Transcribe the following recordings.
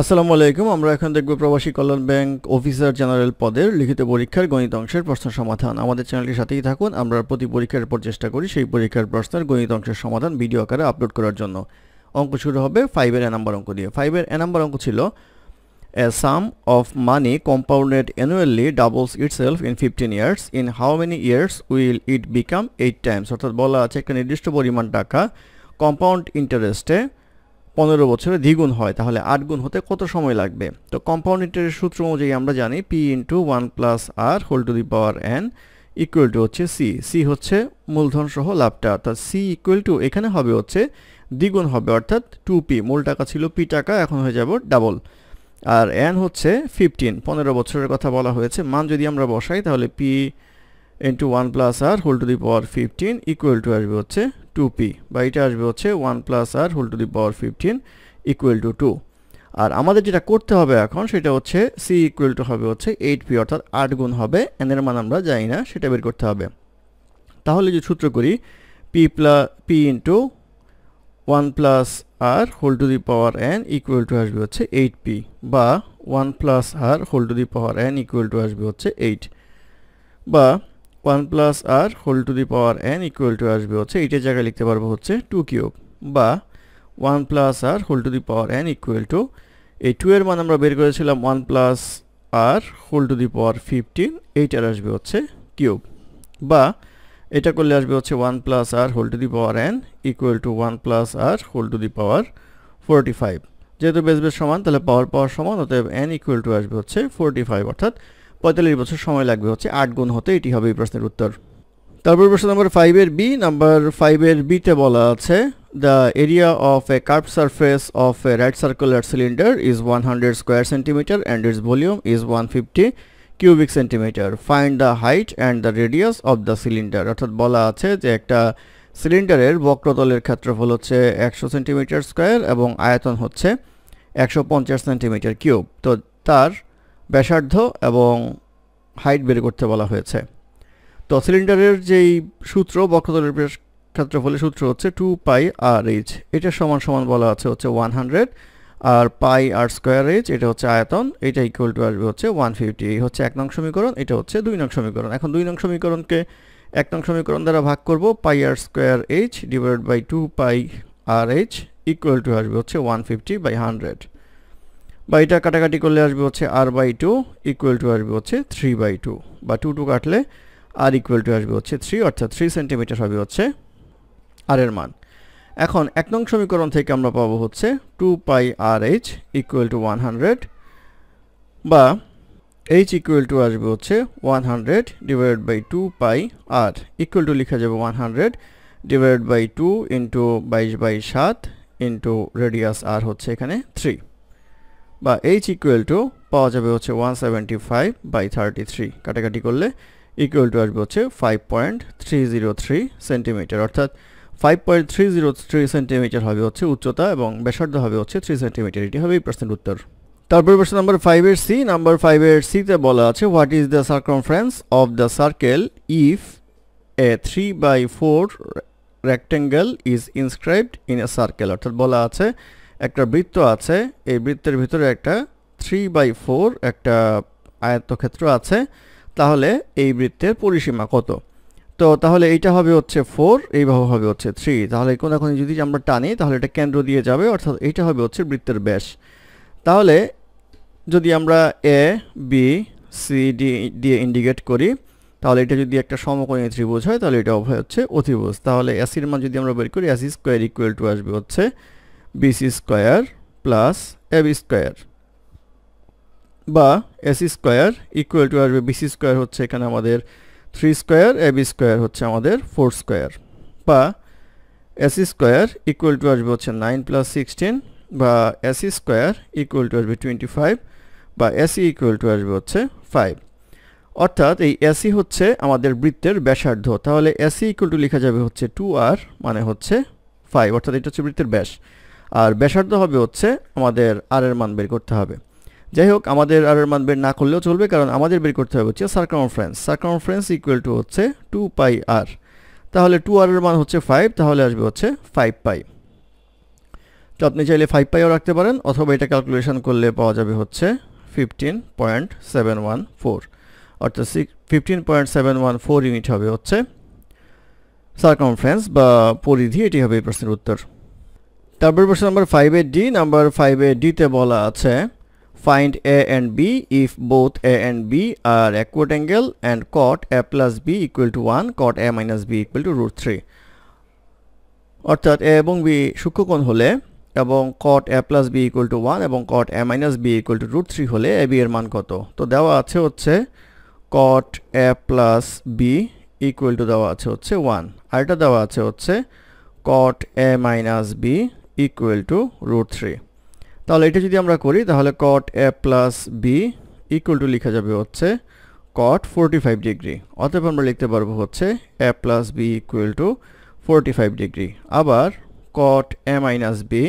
আসসালামু আলাইকুম আমরা এখন দেখব প্রবাসী কল্যাণ ব্যাংক অফিসার জেনারেল পদের লিখিত পরীক্ষার গণিত অংশের প্রশ্ন সমাধান আমাদের চ্যানেলটির সাথেই থাকুন আমরা প্রতি পরীক্ষার পর চেষ্টা করি সেই পরীক্ষার প্রশ্নের গণিত অংশের সমাধান ভিডিও আকারে আপলোড করার জন্য অঙ্ক শুরু হবে ফাইভের এ নাম্বার অঙ্ক দিয়ে ফাইভের এ নাম্বার অঙ্ক ছিল sum of money compounded annually doubles itself in fifteen years in how many years will it become eight times অর্থাৎ বলা আছে একটা নির্দিষ্ট পরিমাণ টাকা কম্পাউন্ড ইন্টারেস্টে পনেরো বছরে দ্বিগুণ হয় তাহলে আট গুণ হতে কত সময় লাগবে তো কম্পাউন্ড ইন্টারেস্ট সূত্র অনুযায়ী আমরা জানি P into one plus R whole to the power N equal to হচ্ছে সি সি হচ্ছে মূলধন সহ লাভটা অর্থাৎ সি ইকুয়াল টু এখানে হবে হচ্ছে দ্বিগুণ হবে অর্থাৎ টু পি মূল টাকা ছিল পি টাকা এখন হয়ে যাব ডাবল আর এন হচ্ছে ফিফটিন পনেরো বছরের কথা বলা হয়েছে মান যদি আমরা বসাই তাহলে P into one plus R whole to the power fifteen equal to আসবে হচ্ছে টু পি বা এটা আসবে হচ্ছে one plus R whole to the power fifteen equal to two আর আমাদের যেটা করতে হবে এখন সেটা হচ্ছে সি ইকুয়াল টু হবে হচ্ছে এইট পি অর্থাৎ আট গুণ হবে এনের মান আমরা জানি না সেটা বের করতে হবে তাহলে যে সূত্র করি পি প্লা P into one plus R whole to the power N equal to আসবে হচ্ছে এইট পি বা one plus R whole to the power N equal to আসবে হচ্ছে এইট বা one plus R whole to the power N equal to আসবে হচ্ছে এইটার জায়গায় লিখতে পারবো হচ্ছে টু কিউব বা one plus R whole to the power N equal to এই টু এর মান আমরা বের করেছিলাম one plus R whole to the power fifteen এইটার আসবে হচ্ছে কিউব বা এটা করলে আসবে হচ্ছে one plus R whole to the power N equal to one plus R whole to the power forty five যেহেতু বেস বেস সমান তাহলে পাওয়ার পাওয়ার সমান অতএব এন ইকুয়াল টু আসবে হচ্ছে ফোরটি ফাইভ অর্থাৎ পঁয়তাল্লিশ বছর সময় লাগবে হচ্ছে আট গুণ হতে এটি হবে এই প্রশ্নের উত্তর তারপর প্রশ্ন নম্বর ফাইভের বি নাম্বার ফাইভের বিতে বলা আছে the area of a curve surface of a right circular cylinder is one hundred square centimetre and its volume is one fifty cubic centimetre find the height and the radius of the cylinder অর্থাৎ বলা আছে যে একটা সিলিন্ডারের বক্রতলের ক্ষেত্রফল হচ্ছে একশো centimetre square এবং আয়তন হচ্ছে একশো পঞ্চাশ সেন্টিমিটার কিউব তো তার ব্যাসার্ধ এবং হাইট বের করতে বলা হয়েছে তো সিলিন্ডারের যেই সূত্র বক্রতলের ক্ষেত্রফলের সূত্র হচ্ছে টু পাই আর এইচ এটা সমান সমান বলা আছে হচ্ছে ওয়ান হান্ড্রেড আর পাই আর স্কোয়ার এইচ এটা হচ্ছে আয়তন এটা ইকুয়াল টু আসবে হচ্ছে ওয়ান ফিফটি এই হচ্ছে এক নং সমীকরণ এটা হচ্ছে দুই নং সমীকরণ এখন দুই নং সমীকরণকে এক নং সমীকরণ দ্বারা ভাগ করব pi R square H divide by two pi R H equal to আসবে হচ্ছে ওয়ান ফিফটি বাই হান্ড্রেড বা এটা কাটাকাটি করলে আসবে হচ্ছে r by two equal to আসবে হচ্ছে থ্রি বাই টু বা টু টু কাটলে আর ইকুয়াল টু আসবে হচ্ছে থ্রি অর্থাৎ থ্রি সেন্টিমিটার হবে হচ্ছে আর এর মান এখন এক নং সমীকরণ থেকে আমরা পাবো হচ্ছে two pi R H equal to one hundred বা এইচ ইকুয়াল টু আসবে হচ্ছে one hundred divide by two pi r equal to লেখা যাবে one hundred divide by two into বাইশ বাই সাত ইন্টু রেডিয়াস আর হচ্ছে এখানে থ্রি বা এইচ ইকুয়াল টু পাওয়া যাবে হচ্ছে one seventy five by thirty three কাটাকাটি করলে ইকুয়াল টু আসবে হচ্ছে five point three zero three centimetre অর্থাৎ five point three zero three centimetre হবে হচ্ছে উচ্চতা এবং ব্যাসার্ধ হবে হচ্ছে থ্রি সেন্টিমিটার এটি হবে এই প্রশ্নের উত্তর তারপর প্রশ্ন নাম্বার ফাইভের সি নাম্বার ফাইভের সিতে বলা আছে what is the circumference of the circle if a three by four rectangle is inscribed in a circle অর্থাৎ বলা আছে একটা বৃত্ত আছে এই বৃত্তের ভিতরে একটা থ্রি বাই ফোর একটা আয়ত্তক্ষেত্র আছে তাহলে এই বৃত্তের পরিসীমা কত তো তাহলে এইটা হবে হচ্ছে ফোর এইভাবে হবে হচ্ছে থ্রি তাহলে কোনো এখন যদি আমরা টানি তাহলে এটা কেন্দ্র দিয়ে যাবে অর্থাৎ এইটা হবে হচ্ছে বৃত্তের ব্যাস তাহলে যদি আমরা এ বি সি ডি দিয়ে ইন্ডিকেট করি তাহলে এটা যদি একটা সমকোণী ত্রিভুজ হয় তাহলে এটা হচ্ছে অতিভুজ তাহলে অ্যাসির মান যদি আমরা বের করি অ্যাসি স্কোয়ার ইকুয়াল টু আসবে হচ্ছে BC square plus AB square বা এসি স্কোয়ার ইকুয়াল টু আসবে বিসি স্কোয়ার হচ্ছে এখানে আমাদের থ্রি স্কোয়ার এবি স্কোয়ার হচ্ছে আমাদের ফোর স্কোয়ার বা এসি স্কোয়ার ইকুয়াল টু আসবে হচ্ছে নাইন প্লাস সিক্সটিন বা এসি স্কোয়ার ইকুয়াল টু আসবে টোয়েন্টি ফাইভ বা এসি ইকুয়াল টু আসবে হচ্ছে ফাইভ অর্থাৎ এই এসি হচ্ছে আমাদের বৃত্তের ব্যাসার্ধ তাহলে এসি ইকুয়াল টু লেখা যাবে হচ্ছে টু আর মানে হচ্ছে ফাইভ অর্থাৎ এটা হচ্ছে বৃত্তের ব্যাস আর ব্যাসার্ধ হবে হচ্ছে আমাদের আর এর মান বের করতে হবে যাই হোক আমাদের আর এর মান বের না করলেও চলবে কারণ আমাদের বের করতে হবে হচ্ছে সার্কামফারেন্স ফ্রেন্স ইকুয়াল টু হচ্ছে টু পাই আর তাহলে টু আর এর মান হচ্ছে ফাইভ তাহলে আসবে হচ্ছে ফাইভ পাই তো আপনি চাইলে ফাইভ পাইও রাখতে পারেন অথবা এটা ক্যালকুলেশন করলে পাওয়া যাবে হচ্ছে fifteen point seven one four অর্থাৎ six fifteen point seven one four unit হবে হচ্ছে ফ্রেন্স বা পরিধি এটি হবে এই প্রশ্নের উত্তর তারপর প্রশ্ন নাম্বার ফাইভে ডি নাম্বার ফাইভে ডিতে বলা আছে find A and B if both A and B are acute angle and cot A plus B equal to one cot A minus B equal to root three অর্থাৎ A এবং B সূক্ষ্মকোণ হলে এবং cot A plus B equal to one এবং cot A minus B equal to root three হলে A B এর মান কত তো দেওয়া আছে হচ্ছে cot A plus B equal to দেওয়া আছে হচ্ছে ওয়ান আর এটা দেওয়া আছে হচ্ছে cot A minus B equal to root three তাহলে এটা যদি আমরা করি তাহলে cot A plus B equal to লেখা যাবে হচ্ছে কট ফোরটি ফাইভ ডিগ্রি অতএব আমরা লিখতে পারবো হচ্ছে A plus B equal to forty five degree আবার cot A minus B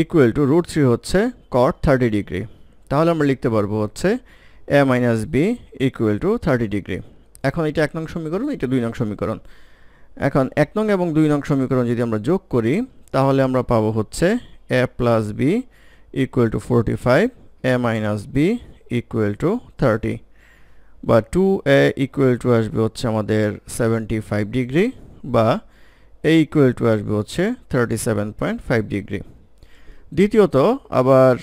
equal to root three হচ্ছে কট থার্টি ডিগ্রি তাহলে আমরা লিখতে পারবো হচ্ছে A minus B equal to thirty degree এখন এটা এক নং সমীকরণ এটা দুই নং সমীকরণ এখন এক নং এবং দুই নং সমীকরণ যদি আমরা যোগ করি তাহলে আমরা পাবো হচ্ছে A plus B equal to forty five A minus B equal to thirty বা টু এ ইকুয়াল টু আসবে হচ্ছে আমাদের সেভেন্টি ফাইভ ডিগ্রি বা এ ইকুয়াল টু আসবে হচ্ছে thirty seven point five degree দ্বিতীয়ত আবার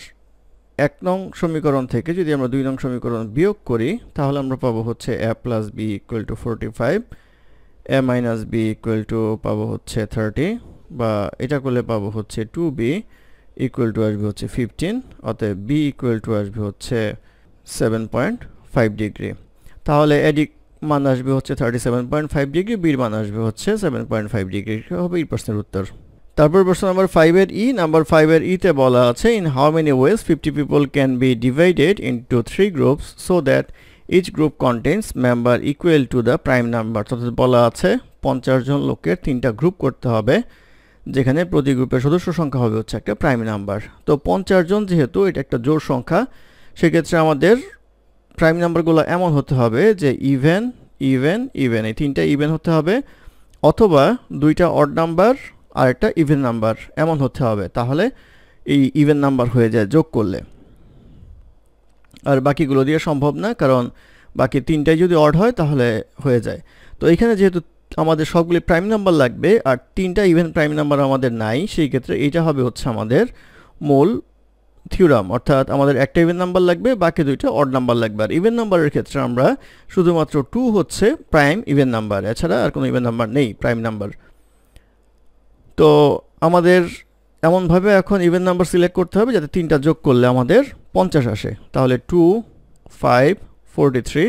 এক নং সমীকরণ থেকে যদি আমরা দুই নং সমীকরণ বিয়োগ করি তাহলে আমরা পাবো হচ্ছে A plus B equal to forty five A minus B equal to পাবো হচ্ছে থার্টি বা এটা করলে পাবো হচ্ছে টু বি ইকুয়াল টু আসবে হচ্ছে ফিফটিন অতএব বি ইকুয়াল টু আসবে হচ্ছে সেভেন পয়েন্ট ফাইভ ডিগ্রি তাহলে এডি মান আসবে হচ্ছে thirty seven point five degree বির মান আসবে হচ্ছে সেভেন পয়েন্ট ফাইভ ডিগ্রি হবে এই প্রশ্নের উত্তর তারপর প্রশ্ন নাম্বার ফাইভের ই নাম্বার ফাইভের ইতে বলা আছে in how many ways fifty people can be divided to three groups so that each group contains member equal to the prime number অর্থাৎ বলা আছে পঞ্চাশ জন লোকের তিনটা গ্রুপ করতে হবে যেখানে প্রতি গ্রুপের সদস্য সংখ্যা হবে হচ্ছে একটা প্রাইম নাম্বার তো পঞ্চাশ জন যেহেতু এটা একটা জোর সংখ্যা সেক্ষেত্রে আমাদের প্রাইম নাম্বারগুলো এমন হতে হবে যে ইভেন ইভেন ইভেন এই তিনটা ইভেন হতে হবে অথবা দুইটা অড নাম্বার আর একটা ইভেন নাম্বার এমন হতে হবে তাহলে এই ইভেন নাম্বার হয়ে যায় যোগ করলে আর বাকিগুলো দিয়ে সম্ভব না কারণ বাকি তিনটাই যদি অড হয় তাহলে হয়ে যায় তো এখানে যেহেতু আমাদের সবগুলি প্রাইম নাম্বার লাগবে আর তিনটা ইভেন প্রাইম নাম্বার আমাদের নাই সেই ক্ষেত্রে এইটা হবে হচ্ছে আমাদের মূল থিওরাম অর্থাৎ আমাদের একটা ইভেন নাম্বার লাগবে বাকি দুইটা অড নাম্বার লাগবে আর ইভেন নাম্বারের ক্ষেত্রে আমরা শুধুমাত্র টু হচ্ছে প্রাইম ইভেন নাম্বার এছাড়া আর কোনো ইভেন নাম্বার নেই প্রাইম নাম্বার তো আমাদের এমনভাবে এখন ইভেন নাম্বার সিলেক্ট করতে হবে যাতে তিনটা যোগ করলে আমাদের পঞ্চাশ আসে তাহলে টু ফাইভ ফোরটি থ্রি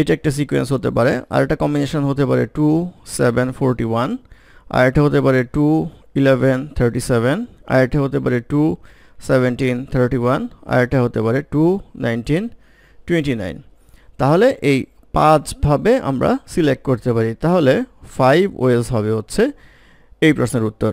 এটা একটা সিকোয়েন্স হতে পারে আর একটা কম্বিনেশন হতে পারে টু সেভেন ফোরটি ওয়ান আর এটা হতে পারে টু ইলেভেন থার্টি সেভেন আর এটা হতে পারে টু সেভেন্টিন থার্টি ওয়ান আর এটা হতে পারে টু নাইনটিন টোয়েন্টি নাইন তাহলে এই পাঁচভাবে আমরা সিলেক্ট করতে পারি তাহলে ফাইভ ওয়েজ হবে হচ্ছে এই প্রশ্নের উত্তর